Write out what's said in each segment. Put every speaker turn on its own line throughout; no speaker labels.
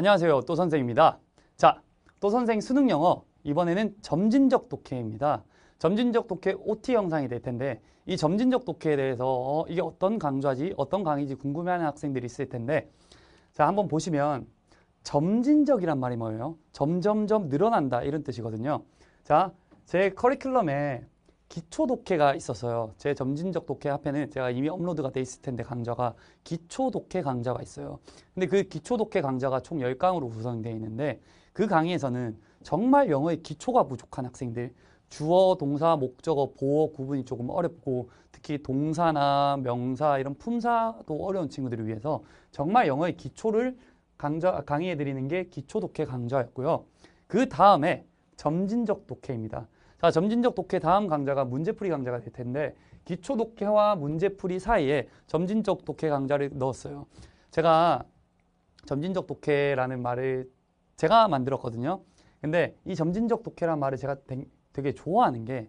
안녕하세요. 또 선생입니다. 자, 또 선생 수능 영어 이번에는 점진적 독해입니다. 점진적 독해 OT 영상이 될 텐데 이 점진적 독해에 대해서 어, 이게 어떤 강좌지, 어떤 강의지 궁금해하는 학생들이 있을 텐데 자, 한번 보시면 점진적이란 말이 뭐예요? 점점점 늘어난다 이런 뜻이거든요. 자, 제 커리큘럼에 기초 독해가 있었어요제 점진적 독해 앞에는 제가 이미 업로드가 돼 있을 텐데 강좌가 기초 독해 강좌가 있어요. 근데 그 기초 독해 강좌가 총 10강으로 구성되어 있는데 그 강의에서는 정말 영어의 기초가 부족한 학생들 주어, 동사, 목적어, 보어 구분이 조금 어렵고 특히 동사나 명사 이런 품사도 어려운 친구들을 위해서 정말 영어의 기초를 강좌, 강의해 드리는 게 기초 독해 강좌였고요. 그 다음에 점진적 독해입니다. 자, 점진적 독해 다음 강좌가 문제풀이 강좌가 될 텐데 기초 독해와 문제풀이 사이에 점진적 독해 강좌를 넣었어요. 제가 점진적 독해라는 말을 제가 만들었거든요. 근데 이 점진적 독해란 말을 제가 되게 좋아하는 게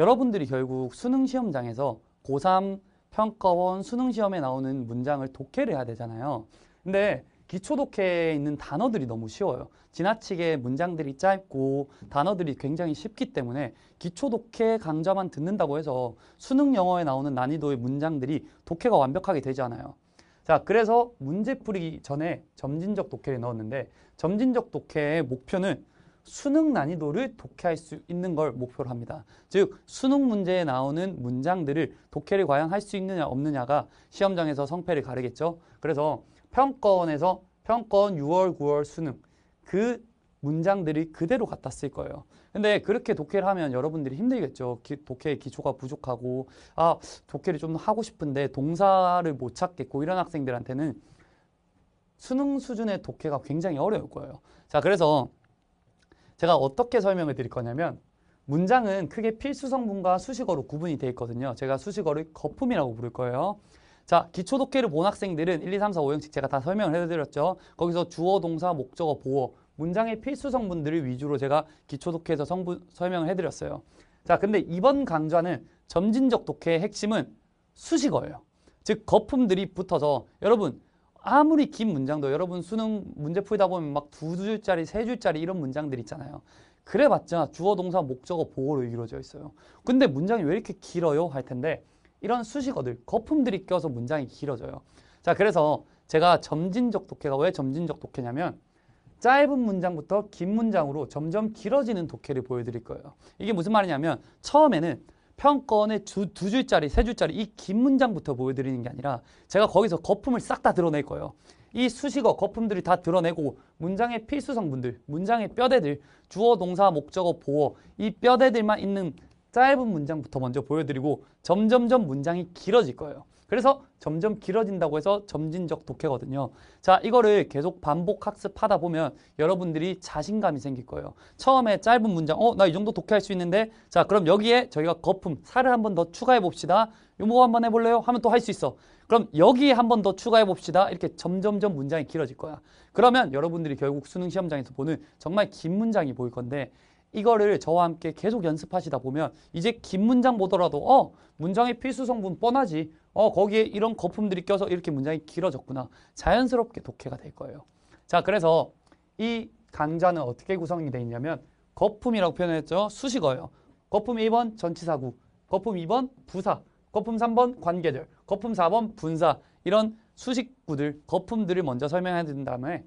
여러분들이 결국 수능 시험장에서 고3 평가원 수능 시험에 나오는 문장을 독해를 해야 되잖아요. 근데 기초독해에 있는 단어들이 너무 쉬워요. 지나치게 문장들이 짧고 단어들이 굉장히 쉽기 때문에 기초독해 강좌만 듣는다고 해서 수능 영어에 나오는 난이도의 문장들이 독해가 완벽하게 되지 않아요. 자, 그래서 문제 풀기 전에 점진적 독해를 넣었는데 점진적 독해의 목표는 수능 난이도를 독해할 수 있는 걸 목표로 합니다. 즉 수능 문제에 나오는 문장들을 독해를 과연 할 수 있느냐 없느냐가 시험장에서 성패를 가르겠죠. 그래서 평권에서평권 6월, 9월 수능 그 문장들이 그대로 갖다 쓸 거예요. 근데 그렇게 독해를 하면 여러분들이 힘들겠죠. 기, 독해의 기초가 부족하고 아 독해를 좀 하고 싶은데 동사를 못 찾겠고 이런 학생들한테는 수능 수준의 독해가 굉장히 어려울 거예요. 자 그래서 제가 어떻게 설명을 드릴 거냐면 문장은 크게 필수 성분과 수식어로 구분이 되어 있거든요. 제가 수식어를 거품이라고 부를 거예요. 자, 기초 독해를 본 학생들은 1, 2, 3, 4, 5형식 제가 다 설명을 해드렸죠. 거기서 주어, 동사, 목적어, 보어 문장의 필수 성분들을 위주로 제가 기초 독해에서 성분 설명을 해드렸어요. 자, 근데 이번 강좌는 점진적 독해의 핵심은 수식어예요. 즉 거품들이 붙어서 여러분 아무리 긴 문장도 여러분 수능 문제 풀다 보면 막 두 줄짜리, 세 줄짜리 이런 문장들 있잖아요. 그래봤자 주어, 동사, 목적어, 보호로 이루어져 있어요. 근데 문장이 왜 이렇게 길어요? 할 텐데 이런 수식어들, 거품들이 껴서 문장이 길어져요. 자, 그래서 제가 점진적 독해가 왜 점진적 독해냐면 짧은 문장부터 긴 문장으로 점점 길어지는 독해를 보여드릴 거예요. 이게 무슨 말이냐면 처음에는 평권의 두, 두 줄짜리, 세 줄짜리 이 긴 문장부터 보여드리는 게 아니라 제가 거기서 거품을 싹 다 드러낼 거예요. 이 수식어, 거품들이 다 드러내고 문장의 필수 성분들, 문장의 뼈대들, 주어, 동사, 목적어, 보어 이 뼈대들만 있는 짧은 문장부터 먼저 보여드리고 점점점 문장이 길어질 거예요. 그래서 점점 길어진다고 해서 점진적 독해거든요. 자, 이거를 계속 반복 학습하다 보면 여러분들이 자신감이 생길 거예요. 처음에 짧은 문장, 어, 나 이 정도 독해할 수 있는데 자, 그럼 여기에 저희가 거품, 살을 한 번 더 추가해 봅시다. 요거 한번 해볼래요? 하면 또 할 수 있어. 그럼 여기에 한 번 더 추가해 봅시다. 이렇게 점점점 문장이 길어질 거야. 그러면 여러분들이 결국 수능 시험장에서 보는 정말 긴 문장이 보일 건데 이거를 저와 함께 계속 연습하시다 보면 이제 긴 문장 보더라도 어 문장의 필수 성분 뻔하지 어 거기에 이런 거품들이 껴서 이렇게 문장이 길어졌구나 자연스럽게 독해가 될 거예요 자 그래서 이 강좌는 어떻게 구성이 되어 있냐면 거품이라고 표현했죠 수식어예요 거품 1번 전치사구 거품 2번 부사 거품 3번 관계절 거품 4번 분사 이런 수식구들 거품들을 먼저 설명해 준 다음에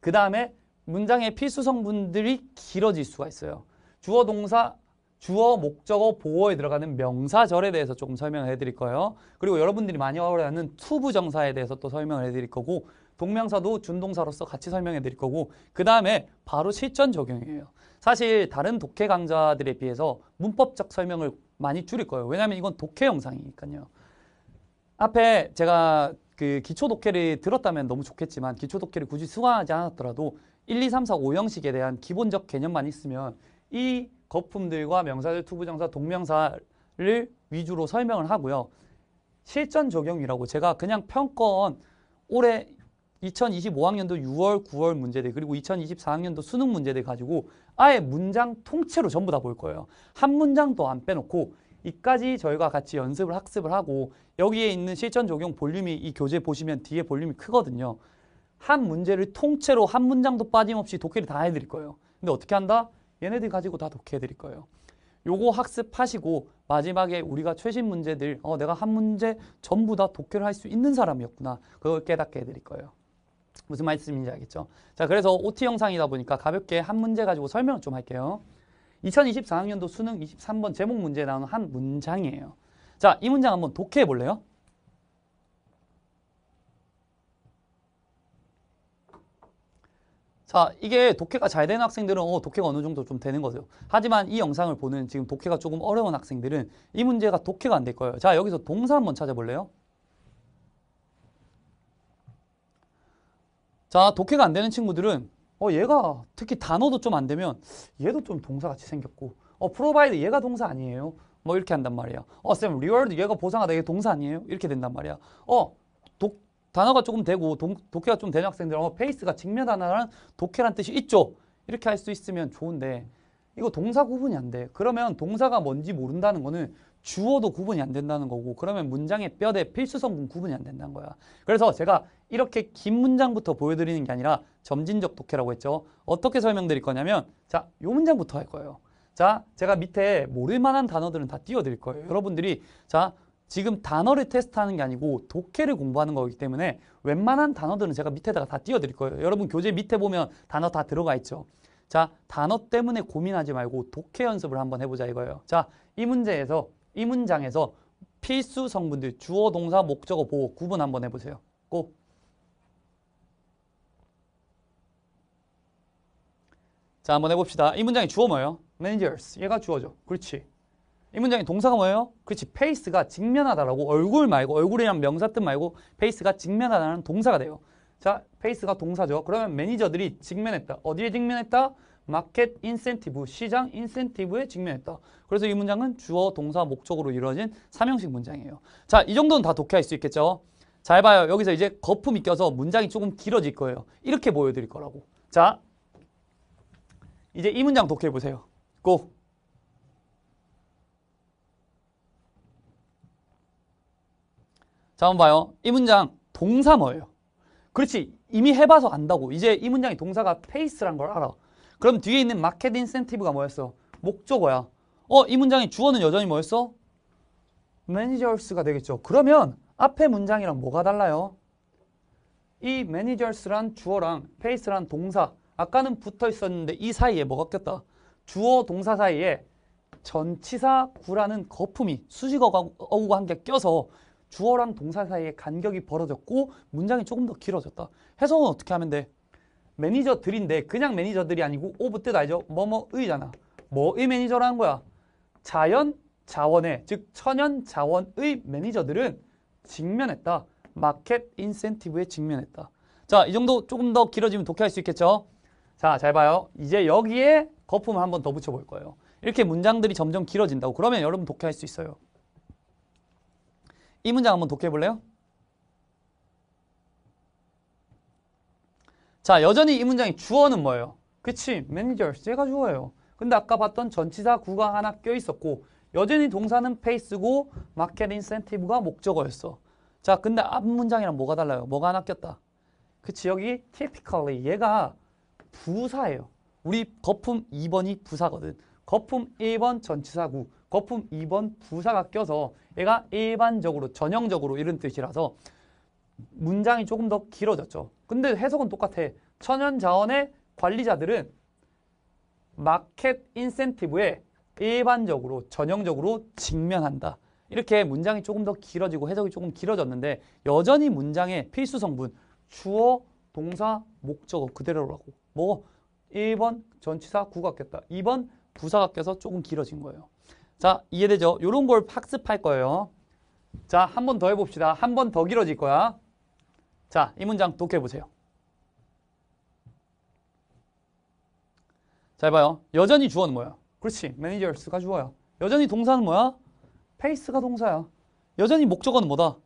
그 다음에 문장의 필수 성분들이 길어질 수가 있어요. 주어 동사, 주어 목적어 보어에 들어가는 명사절에 대해서 조금 설명을 해드릴 거예요. 그리고 여러분들이 많이 어려워하는 투부정사에 대해서 또 설명을 해드릴 거고 동명사도 준동사로서 같이 설명해 드릴 거고 그 다음에 바로 실전 적용이에요. 사실 다른 독해 강좌들에 비해서 문법적 설명을 많이 줄일 거예요. 왜냐하면 이건 독해 영상이니까요. 앞에 제가 그 기초 독해를 들었다면 너무 좋겠지만 기초 독해를 굳이 수강하지 않았더라도 1, 2, 3, 4, 5형식에 대한 기본적 개념만 있으면 이 거품들과 명사들 투부정사, 동명사를 위주로 설명을 하고요. 실전 적용이라고 제가 그냥 평권 올해 2025학년도 6월, 9월 문제들 그리고 2024학년도 수능 문제들 가지고 아예 문장 통째로 전부 다 볼 거예요. 한 문장도 안 빼놓고 이까지 저희가 같이 연습을 학습을 하고 여기에 있는 실전 적용 볼륨이 이 교재 보시면 뒤에 볼륨이 크거든요. 한 문제를 통째로 한 문장도 빠짐없이 독해를 다 해드릴 거예요. 근데 어떻게 한다? 얘네들 가지고 다 독해해드릴 거예요. 요거 학습하시고 마지막에 우리가 최신 문제들 어 내가 한 문제 전부 다 독해를 할 수 있는 사람이었구나. 그걸 깨닫게 해드릴 거예요. 무슨 말씀인지 알겠죠? 자 그래서 OT 영상이다 보니까 가볍게 한 문제 가지고 설명을 좀 할게요. 2024학년도 수능 23번 제목 문제 나오는 한 문장이에요. 자, 이 문장 한번 독해해 볼래요? 자, 이게 독해가 잘 되는 학생들은 어, 독해가 어느 정도 좀 되는 거죠. 하지만 이 영상을 보는 지금 독해가 조금 어려운 학생들은 이 문제가 독해가 안 될 거예요. 자, 여기서 동사 한번 찾아볼래요? 자, 독해가 안 되는 친구들은 어, 얘가 특히 단어도 좀 안 되면 얘도 좀 동사같이 생겼고 어, 프로바이드 얘가 동사 아니에요. 뭐 이렇게 한단 말이야. 어, 쌤, 리월드 얘가 보상하다 얘 동사 아니에요? 이렇게 된단 말이야. 어, 독, 단어가 조금 되고 동, 독해가 좀 되는 학생들은 어, 페이스가 직면하나는 독해란 뜻이 있죠. 이렇게 할 수 있으면 좋은데 이거 동사 구분이 안 돼. 그러면 동사가 뭔지 모른다는 거는 주어도 구분이 안 된다는 거고 그러면 문장의 뼈대 필수성분 구분이 안 된다는 거야. 그래서 제가 이렇게 긴 문장부터 보여드리는 게 아니라 점진적 독해라고 했죠. 어떻게 설명드릴 거냐면 자, 요 문장부터 할 거예요. 자, 제가 밑에 모를 만한 단어들은 다 띄워드릴 거예요. 여러분들이 자, 지금 단어를 테스트하는 게 아니고 독해를 공부하는 거기 때문에 웬만한 단어들은 제가 밑에다가 다 띄워드릴 거예요. 여러분 교재 밑에 보면 단어 다 들어가 있죠. 자, 단어 때문에 고민하지 말고 독해 연습을 한번 해보자 이거예요. 자, 이 문제에서, 이 문장에서 필수 성분들, 주어, 동사, 목적어, 보호 구분 한번 해보세요. 꼭. 자, 한번 해봅시다. 이 문장이 주어 뭐예요? managers. 얘가 주어죠. 그렇지. 이 문장의 동사가 뭐예요? 그렇지 페이스가 직면하다라고 얼굴 말고 얼굴이랑 명사 뜻 말고 페이스가 직면하다는 동사가 돼요. 자 페이스가 동사죠. 그러면 매니저들이 직면했다. 어디에 직면했다? 마켓 인센티브, 시장 인센티브에 직면했다. 그래서 이 문장은 주어, 동사, 목적으로 이루어진 삼형식 문장이에요. 자, 이 정도는 다 독해할 수 있겠죠? 잘 봐요. 여기서 이제 거품이 껴서 문장이 조금 길어질 거예요. 이렇게 보여드릴 거라고. 자, 이제 이 문장 독해보세요. 꼭! 자, 한번 봐요. 이 문장 동사 뭐예요? 그렇지. 이미 해봐서 안다고. 이제 이문장이 동사가 페이스란 걸 알아. 그럼 뒤에 있는 마켓 인센티브가 뭐였어? 목적어야. 어, 이 문장의 주어는 여전히 뭐였어? 매니저스가 되겠죠. 그러면 앞에 문장이랑 뭐가 달라요? 이 매니저스란 주어랑 페이스란 동사 아까는 붙어 있었는데 이 사이에 뭐가 꼈다? 주어 동사 사이에 전치사 구라는 거품이 수식어가 어구가 한개 껴서 주어랑 동사 사이에 간격이 벌어졌고 문장이 조금 더 길어졌다. 해석은 어떻게 하면 돼? 매니저들인데 그냥 매니저들이 아니고 오브 뜻 알죠? 뭐뭐의잖아. 뭐의 매니저라는 거야? 자연 자원의 즉 천연 자원의 매니저들은 직면했다. 마켓 인센티브에 직면했다. 자, 이 정도 조금 더 길어지면 독해할 수 있겠죠? 자, 잘 봐요. 이제 여기에 거품을 한 번 더 붙여볼 거예요. 이렇게 문장들이 점점 길어진다고 그러면 여러분 독해할 수 있어요. 이 문장 한번 독해 볼래요? 자, 여전히 이 문장의 주어는 뭐예요? 그치, managers, 얘가 주어예요. 근데 아까 봤던 전치사 구가 하나 껴있었고 여전히 동사는 페이스고 마켓 인센티브가 목적어였어. 자, 근데 앞 문장이랑 뭐가 달라요? 뭐가 하나 꼈다? 그치, 여기 typically 얘가 부사예요. 우리 거품 2번이 부사거든. 거품 1번 전치사구, 거품 2번 부사가 껴서 얘가 일반적으로, 전형적으로 이런 뜻이라서 문장이 조금 더 길어졌죠. 근데 해석은 똑같아. 천연자원의 관리자들은 마켓 인센티브에 일반적으로, 전형적으로 직면한다. 이렇게 문장이 조금 더 길어지고 해석이 조금 길어졌는데 여전히 문장의 필수 성분, 주어, 동사, 목적어 그대로라고. 뭐 1번 전치사 구가 꼈다. 2번 부사가 껴서 조금 길어진 거예요. 자, 이해되죠? 이런 걸 학습할 거예요. 자, 한 번 더 해봅시다. 한 번 더 길어질 거야. 자, 이 문장 독해보세요. 잘 봐요. 여전히 주어는 뭐야? 그렇지. 매니저스가 주어요 여전히 동사는 뭐야? 페이스가 동사야. 여전히 목적어는 뭐다?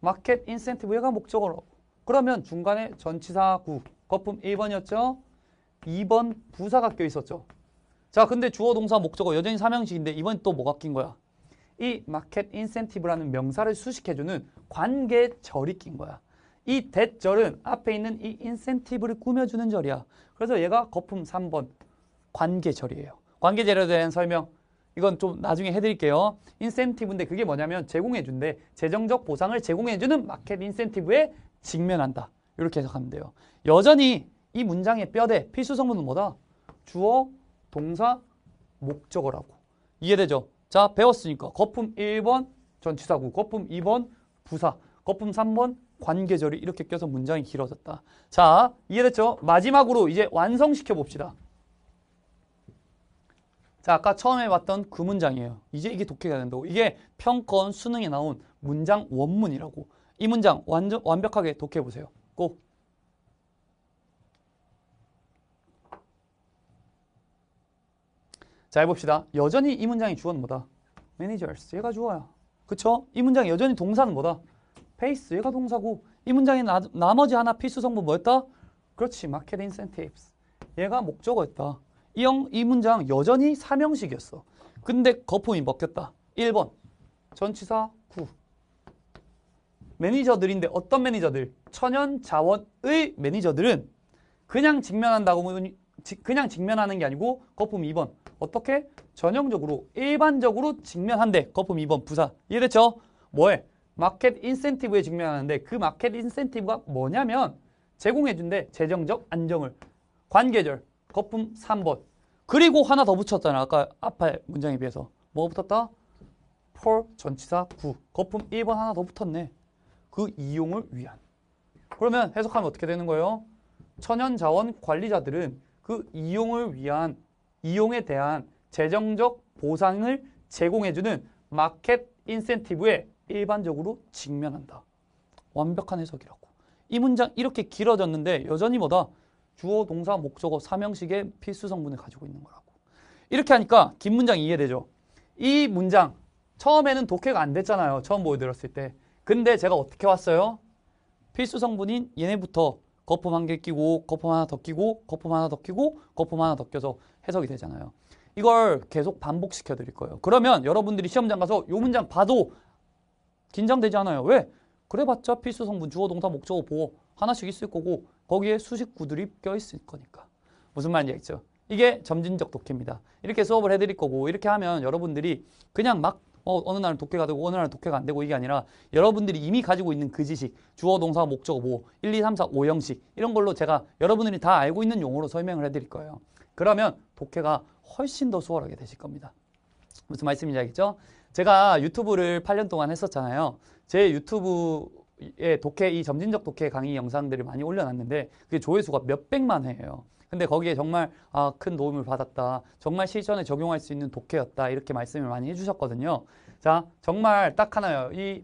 마켓 인센티브가 목적어로. 그러면 중간에 전치사 구, 거품 1번이었죠? 2번 부사가 껴 있었죠? 자, 근데 주어 동사 목적어 여전히 삼형식인데 이번엔 또 뭐가 낀 거야? 이 마켓 인센티브라는 명사를 수식해주는 관계절이 낀 거야. 이 대절은 앞에 있는 이 인센티브를 꾸며주는 절이야. 그래서 얘가 거품 3번 관계절이에요. 관계절에 대한 설명 이건 좀 나중에 해드릴게요. 인센티브인데 그게 뭐냐면 제공해준대 재정적 보상을 제공해주는 마켓 인센티브에 직면한다. 이렇게 해석하면 돼요. 여전히 이 문장의 뼈대 필수 성분은 뭐다? 주어, 동사, 목적어라고. 이해되죠? 자, 배웠으니까 거품 1번 전치사구, 거품 2번 부사, 거품 3번 관계절이 이렇게 껴서 문장이 길어졌다. 자, 이해됐죠? 마지막으로 이제 완성시켜 봅시다. 자, 아까 처음에 봤던 그 문장이에요. 이제 이게 독해가 된다고. 이게 평건 수능에 나온 문장 원문이라고. 이 문장 완전 완벽하게 독해 보세요. 꼭자 해봅시다. 여전히 이 문장이 주어는 뭐다? managers. 얘가 주어야. 그쵸? 이 문장 여전히 동사는 뭐다? 페이스 얘가 동사고 이 문장의 나, 나머지 하나 필수 성분 뭐였다? 그렇지. 마켓 인센티브스. 얘가 목적어였다. 이, 형, 이 문장 여전히 사명식이었어. 근데 거품이 먹혔다. 1번 전치사 9 매니저들인데 어떤 매니저들? 천연 자원의 매니저들은 그냥 직면한다고 그냥 직면하는 게 아니고 거품 2번 어떻게? 전형적으로 일반적으로 직면한데 거품 2번 부사. 이해됐죠? 뭐에? 마켓 인센티브에 직면하는데 그 마켓 인센티브가 뭐냐면 제공해준대 재정적 안정을. 관계절 거품 3번. 그리고 하나 더 붙였잖아. 아까 앞에 문장에 비해서. 뭐 붙었다? f 전치사 9. 거품 1번 하나 더 붙었네. 그 이용을 위한. 그러면 해석하면 어떻게 되는 거예요? 천연자원 관리자들은 그 이용을 위한 이용에 대한 재정적 보상을 제공해주는 마켓 인센티브에 일반적으로 직면한다. 완벽한 해석이라고. 이 문장 이렇게 길어졌는데 여전히 뭐다? 주어, 동사, 목적어, 사명식의 필수 성분을 가지고 있는 거라고. 이렇게 하니까 긴 문장 이해되죠? 이 문장 처음에는 독해가 안 됐잖아요. 처음 보여드렸을 때. 근데 제가 어떻게 왔어요? 필수 성분인 얘네부터 거품 한 개 끼고 거품 하나 더 끼고 거품 하나 더 끼고 거품 하나 더 껴서 해석이 되잖아요. 이걸 계속 반복시켜 드릴 거예요. 그러면 여러분들이 시험장 가서 요 문장 봐도 긴장되지 않아요. 왜? 그래봤자 필수 성분, 주어, 동사, 목적어, 보호 하나씩 있을 거고 거기에 수식 구들이 껴있을 거니까. 무슨 말인지 알죠? 이게 점진적 독해입니다. 이렇게 수업을 해드릴 거고 이렇게 하면 여러분들이 그냥 막 어, 느 날은 독해가 되고 어느 날은 독해가 안 되고 이게 아니라 여러분들이 이미 가지고 있는 그 지식 주어 동사 목적어 보호 1, 2, 3, 4, 5형식 이런 걸로 제가 여러분들이 다 알고 있는 용어로 설명을 해드릴 거예요. 그러면 독해가 훨씬 더 수월하게 되실 겁니다. 무슨 말씀인지 알겠죠? 제가 유튜브를 8년 동안 했었잖아요. 제 유튜브에 독해, 이 점진적 독해 강의 영상들을 많이 올려놨는데 그게 조회수가 몇백만 회예요. 근데 거기에 정말 아, 큰 도움을 받았다. 정말 실전에 적용할 수 있는 독해였다. 이렇게 말씀을 많이 해주셨거든요. 자, 정말 딱 하나요. 이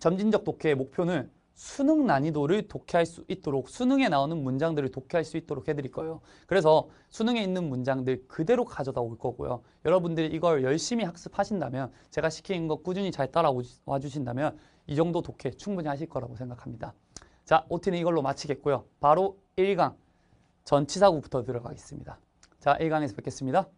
점진적 독해의 목표는 수능 난이도를 독해할 수 있도록 수능에 나오는 문장들을 독해할 수 있도록 해드릴 거예요. 그래서 수능에 있는 문장들 그대로 가져다 올 거고요. 여러분들이 이걸 열심히 학습하신다면 제가 시키는 거 꾸준히 잘 따라와 주신다면 이 정도 독해 충분히 하실 거라고 생각합니다. 자, 오티는 이걸로 마치겠고요. 바로 1강 전치사구부터 들어가겠습니다. 자, 1강에서 뵙겠습니다.